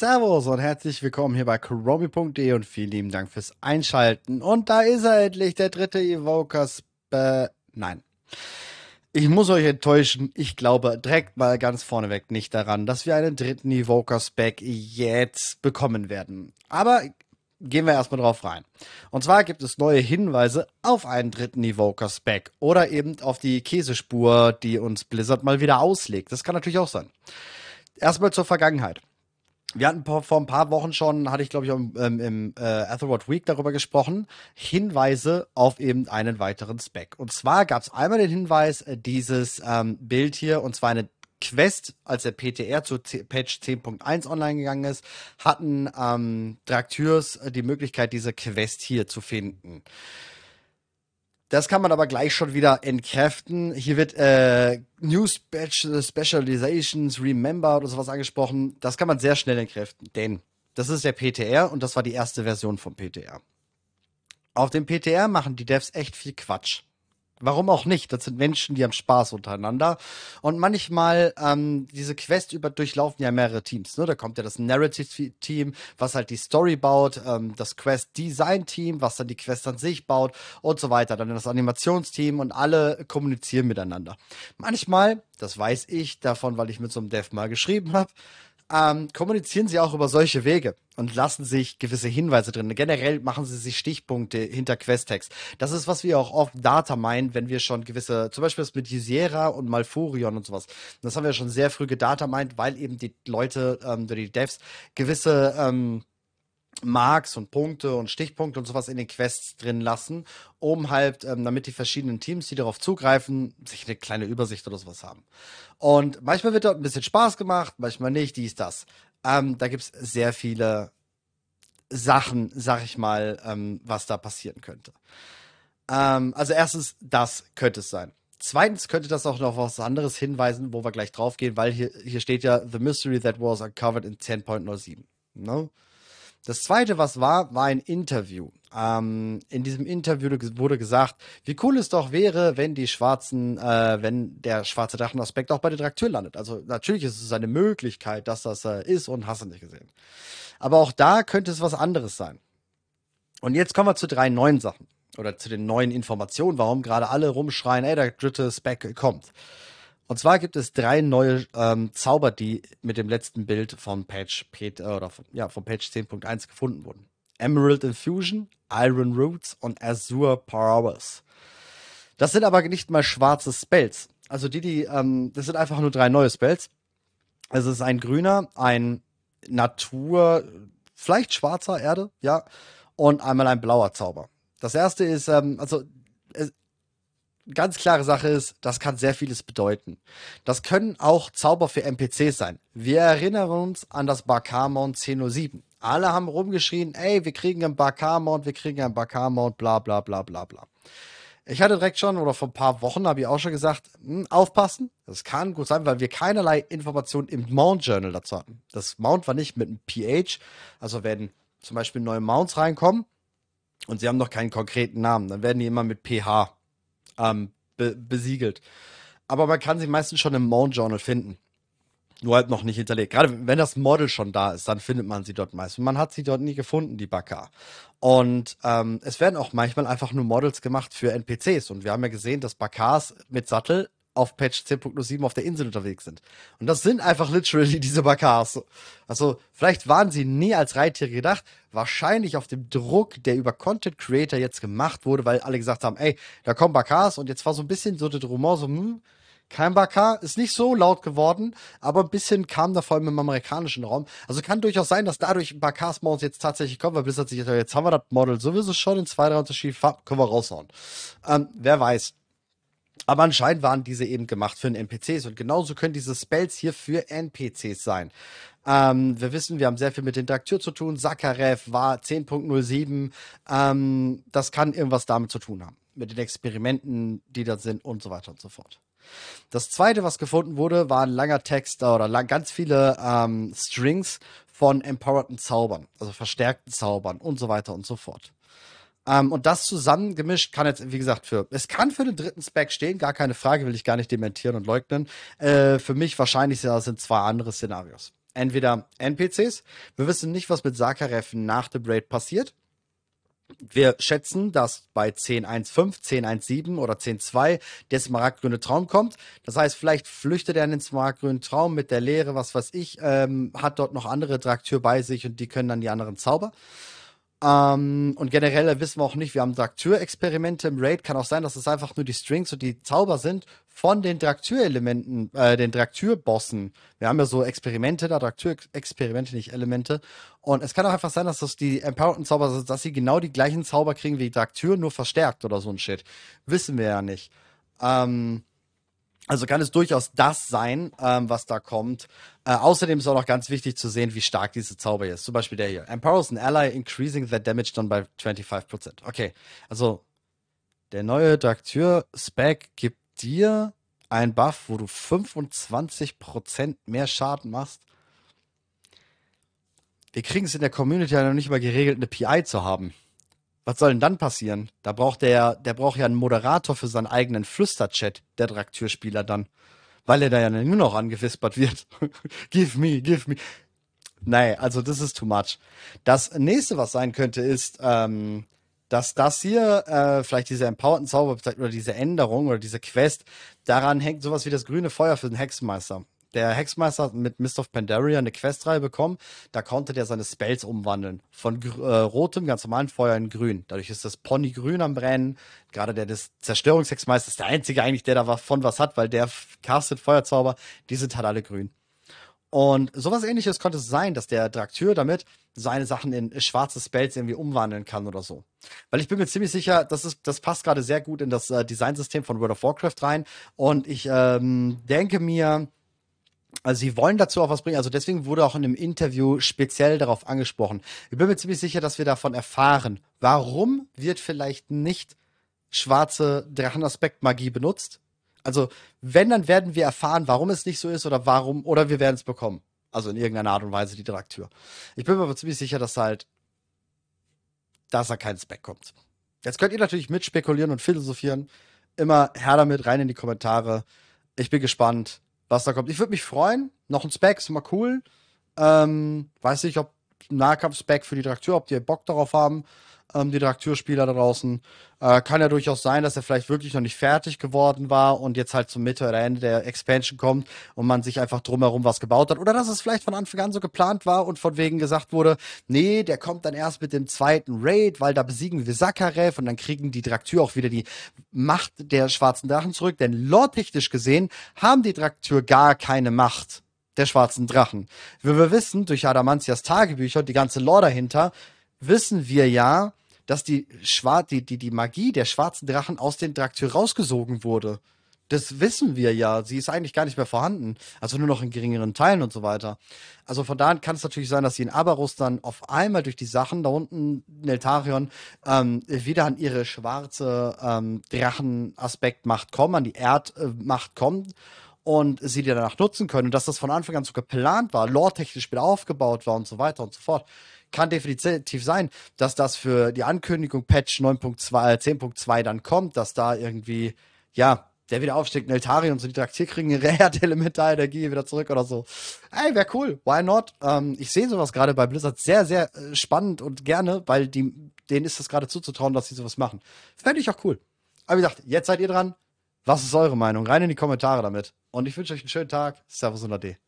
Servus und herzlich willkommen hier bei chromi.de und vielen lieben Dank fürs Einschalten. Und da ist er endlich, der dritte Evoker. Äh, nein. Ich muss euch enttäuschen, ich glaube direkt mal ganz vorneweg nicht daran, dass wir einen dritten Evoker Spec jetzt bekommen werden. Aber gehen wir erstmal drauf rein. Und zwar gibt es neue Hinweise auf einen dritten Evoker Spec oder eben auf die Käsespur, die uns Blizzard mal wieder auslegt. Das kann natürlich auch sein. Erstmal zur Vergangenheit wir hatten vor ein paar Wochen schon, hatte ich glaube ich im, ähm, im äh, Atherword Week darüber gesprochen, Hinweise auf eben einen weiteren Spec. Und zwar gab es einmal den Hinweis, äh, dieses ähm, Bild hier, und zwar eine Quest, als der PTR zu C Patch 10.1 online gegangen ist, hatten ähm, Drakteurs äh, die Möglichkeit, diese Quest hier zu finden. Das kann man aber gleich schon wieder entkräften. Hier wird äh, New äh, Specializations Remembered oder sowas angesprochen. Das kann man sehr schnell entkräften, denn das ist der PTR und das war die erste Version vom PTR. Auf dem PTR machen die Devs echt viel Quatsch. Warum auch nicht? Das sind Menschen, die haben Spaß untereinander. Und manchmal, ähm, diese Quest über durchlaufen ja mehrere Teams. Ne? Da kommt ja das Narrative-Team, was halt die Story baut, ähm, das Quest-Design-Team, was dann die Quest an sich baut und so weiter. Dann das Animationsteam und alle kommunizieren miteinander. Manchmal, das weiß ich davon, weil ich mit so einem Dev mal geschrieben habe, ähm, kommunizieren sie auch über solche Wege und lassen sich gewisse Hinweise drin. Generell machen sie sich Stichpunkte hinter Questtext. Das ist, was wir auch oft Data meinen, wenn wir schon gewisse, zum Beispiel das mit Ysera und Malfurion und sowas. Das haben wir schon sehr früh gedata meint, weil eben die Leute ähm, die Devs gewisse ähm, Marks und Punkte und Stichpunkte und sowas in den Quests drin lassen, um halt, ähm, damit die verschiedenen Teams, die darauf zugreifen, sich eine kleine Übersicht oder sowas haben. Und manchmal wird dort ein bisschen Spaß gemacht, manchmal nicht, dies, das. Ähm, da gibt es sehr viele Sachen, sag ich mal, ähm, was da passieren könnte. Ähm, also erstens, das könnte es sein. Zweitens könnte das auch noch was anderes hinweisen, wo wir gleich drauf gehen, weil hier, hier steht ja The Mystery That Was Uncovered in 10.07. Ne? No? Das zweite, was war, war ein Interview. Ähm, in diesem Interview wurde gesagt, wie cool es doch wäre, wenn die schwarzen, äh, wenn der schwarze Drachenaspekt auch bei der Traktür landet. Also natürlich ist es eine Möglichkeit, dass das äh, ist und hast du nicht gesehen. Aber auch da könnte es was anderes sein. Und jetzt kommen wir zu drei neuen Sachen oder zu den neuen Informationen, warum gerade alle rumschreien, ey, der dritte Speck kommt. Und zwar gibt es drei neue ähm, Zauber, die mit dem letzten Bild von Patch, Peter, äh, oder von, ja, von Patch 10.1 gefunden wurden. Emerald Infusion, Iron Roots und Azure Powers. Das sind aber nicht mal schwarze Spells. Also die, die, ähm, das sind einfach nur drei neue Spells. Es ist ein grüner, ein Natur, vielleicht schwarzer Erde, ja, und einmal ein blauer Zauber. Das erste ist, ähm, also ganz klare Sache ist, das kann sehr vieles bedeuten. Das können auch Zauber für NPCs sein. Wir erinnern uns an das Barkar-Mount 1007. Alle haben rumgeschrien, ey, wir kriegen einen Barkar-Mount, wir kriegen einen Barkar-Mount, bla bla bla bla bla. Ich hatte direkt schon, oder vor ein paar Wochen habe ich auch schon gesagt, hm, aufpassen. Das kann gut sein, weil wir keinerlei Informationen im Mount Journal dazu hatten. Das Mount war nicht mit einem PH. Also werden zum Beispiel neue Mounts reinkommen und sie haben noch keinen konkreten Namen, dann werden die immer mit PH ähm, be besiegelt. Aber man kann sie meistens schon im Mount-Journal finden. Nur halt noch nicht hinterlegt. Gerade wenn das Model schon da ist, dann findet man sie dort meist. Und man hat sie dort nie gefunden, die Bakar. Und ähm, es werden auch manchmal einfach nur Models gemacht für NPCs. Und wir haben ja gesehen, dass Bakars mit Sattel auf Patch 10.07 auf der Insel unterwegs sind. Und das sind einfach literally diese Bakars. Also, vielleicht waren sie nie als Reittiere gedacht, wahrscheinlich auf dem Druck, der über Content Creator jetzt gemacht wurde, weil alle gesagt haben, ey, da kommen Bakars und jetzt war so ein bisschen so das Rumor so, hm, kein Bakar, ist nicht so laut geworden, aber ein bisschen kam da vor allem im amerikanischen Raum. Also kann durchaus sein, dass dadurch Bakars Mounts jetzt tatsächlich kommen, weil Blizzard sich jetzt, jetzt haben wir das Model sowieso schon in zwei, drei unterschiedlichen können wir raushauen. Ähm, wer weiß. Aber anscheinend waren diese eben gemacht für NPCs und genauso können diese Spells hier für NPCs sein. Ähm, wir wissen, wir haben sehr viel mit Interaktion zu tun. Sakarev war 10.07. Ähm, das kann irgendwas damit zu tun haben. Mit den Experimenten, die da sind und so weiter und so fort. Das zweite, was gefunden wurde, war ein langer Text oder lang, ganz viele ähm, Strings von empowerten Zaubern, also verstärkten Zaubern und so weiter und so fort. Ähm, und das zusammengemischt kann jetzt, wie gesagt, für, es kann für den dritten Spec stehen, gar keine Frage, will ich gar nicht dementieren und leugnen. Äh, für mich wahrscheinlich sind zwei andere Szenarios. Entweder NPCs, wir wissen nicht, was mit Sakarev nach dem Raid passiert. Wir schätzen, dass bei 10.1.5, 10.1.7 oder 10.2 der smaragdgrüne Traum kommt. Das heißt, vielleicht flüchtet er in den smaragdgrünen Traum mit der Leere, was weiß ich, ähm, hat dort noch andere Draktür bei sich und die können dann die anderen Zauber. Ähm, und generell wissen wir auch nicht, wir haben Draktur-Experimente im Raid. Kann auch sein, dass es einfach nur die Strings und die Zauber sind von den Draktur-Elementen, äh, den Draktur-Bossen. Wir haben ja so Experimente da, Draktur-Experimente, nicht Elemente. Und es kann auch einfach sein, dass das die empowerten Zauber sind, dass sie genau die gleichen Zauber kriegen wie Draktur, nur verstärkt oder so ein Shit. Wissen wir ja nicht. Ähm, also kann es durchaus das sein, ähm, was da kommt. Äh, außerdem ist auch noch ganz wichtig zu sehen, wie stark diese Zauber hier ist. Zum Beispiel der hier. Empowers an ally, increasing their damage done by 25%. Okay, also der neue Daktür-Spec gibt dir einen Buff, wo du 25% mehr Schaden machst. Wir kriegen es in der Community ja noch nicht mal geregelt, eine PI zu haben. Was soll denn dann passieren? Da braucht der, der braucht ja einen Moderator für seinen eigenen Flüsterchat, der Traktürspieler dann. Weil er da ja nur noch angewispert wird. give me, give me. Nein, also das ist too much. Das nächste, was sein könnte, ist, ähm, dass das hier, äh, vielleicht diese empowerten Zauber oder diese Änderung oder diese Quest, daran hängt sowas wie das grüne Feuer für den Hexenmeister. Der Hexmeister hat mit Mist of Pandaria eine Questreihe bekommen. Da konnte der seine Spells umwandeln. Von äh, rotem, ganz normalen Feuer in grün. Dadurch ist das Pony grün am Brennen. Gerade der des Zerstörungshexmeisters ist der einzige eigentlich, der davon was hat, weil der castet Feuerzauber. Die sind halt alle grün. Und sowas ähnliches konnte es sein, dass der Drakteur damit seine Sachen in schwarze Spells irgendwie umwandeln kann oder so. Weil ich bin mir ziemlich sicher, das, ist, das passt gerade sehr gut in das äh, Designsystem von World of Warcraft rein. Und ich ähm, denke mir, also sie wollen dazu auch was bringen. Also deswegen wurde auch in einem Interview speziell darauf angesprochen. Ich bin mir ziemlich sicher, dass wir davon erfahren. Warum wird vielleicht nicht schwarze Drachenaspekt-Magie benutzt? Also wenn, dann werden wir erfahren, warum es nicht so ist oder warum, oder wir werden es bekommen. Also in irgendeiner Art und Weise die Draktür. Ich bin mir aber ziemlich sicher, dass halt, dass da kein Speck kommt. Jetzt könnt ihr natürlich mitspekulieren und philosophieren. Immer her damit, rein in die Kommentare. Ich bin gespannt was da kommt. Ich würde mich freuen. Noch ein Specs, mal cool. Ähm, weiß nicht, ob Nahkampfspec für die Traktür, ob die Bock darauf haben, ähm, die Trakturspieler da draußen. Äh, kann ja durchaus sein, dass er vielleicht wirklich noch nicht fertig geworden war und jetzt halt zum Mitte oder Ende der Expansion kommt und man sich einfach drumherum was gebaut hat. Oder dass es vielleicht von Anfang an so geplant war und von wegen gesagt wurde, nee, der kommt dann erst mit dem zweiten Raid, weil da besiegen wir Sakarev und dann kriegen die Traktür auch wieder die Macht der schwarzen Drachen zurück. Denn lore-technisch gesehen haben die Traktür gar keine Macht der schwarzen Drachen. Wie wir wissen, durch Adamantias Tagebücher und die ganze Lore dahinter, wissen wir ja, dass die, Schwar die, die, die Magie der schwarzen Drachen aus den Draktyr rausgesogen wurde. Das wissen wir ja. Sie ist eigentlich gar nicht mehr vorhanden. Also nur noch in geringeren Teilen und so weiter. Also von daher kann es natürlich sein, dass sie in Abarus dann auf einmal durch die Sachen da unten Neltarion, ähm, wieder an ihre schwarze ähm, Drachenaspektmacht kommen, an die Erdmacht kommen und sie die danach nutzen können und dass das von Anfang an so geplant war, lore-technisch wieder aufgebaut war und so weiter und so fort, kann definitiv sein, dass das für die Ankündigung Patch 9.2, 10.2 äh, dann kommt, dass da irgendwie, ja, der wieder aufsteigt, Neltari und so die Traktier kriegen ihre Erd-Elementar-Energie wieder zurück oder so. Ey, wäre cool, why not? Ähm, ich sehe sowas gerade bei Blizzard sehr, sehr äh, spannend und gerne, weil die, denen ist das gerade zuzutrauen, dass sie sowas machen. Fände ich auch cool. Aber wie gesagt, jetzt seid ihr dran. Was ist eure Meinung? Rein in die Kommentare damit. Und ich wünsche euch einen schönen Tag. Servus und Ade.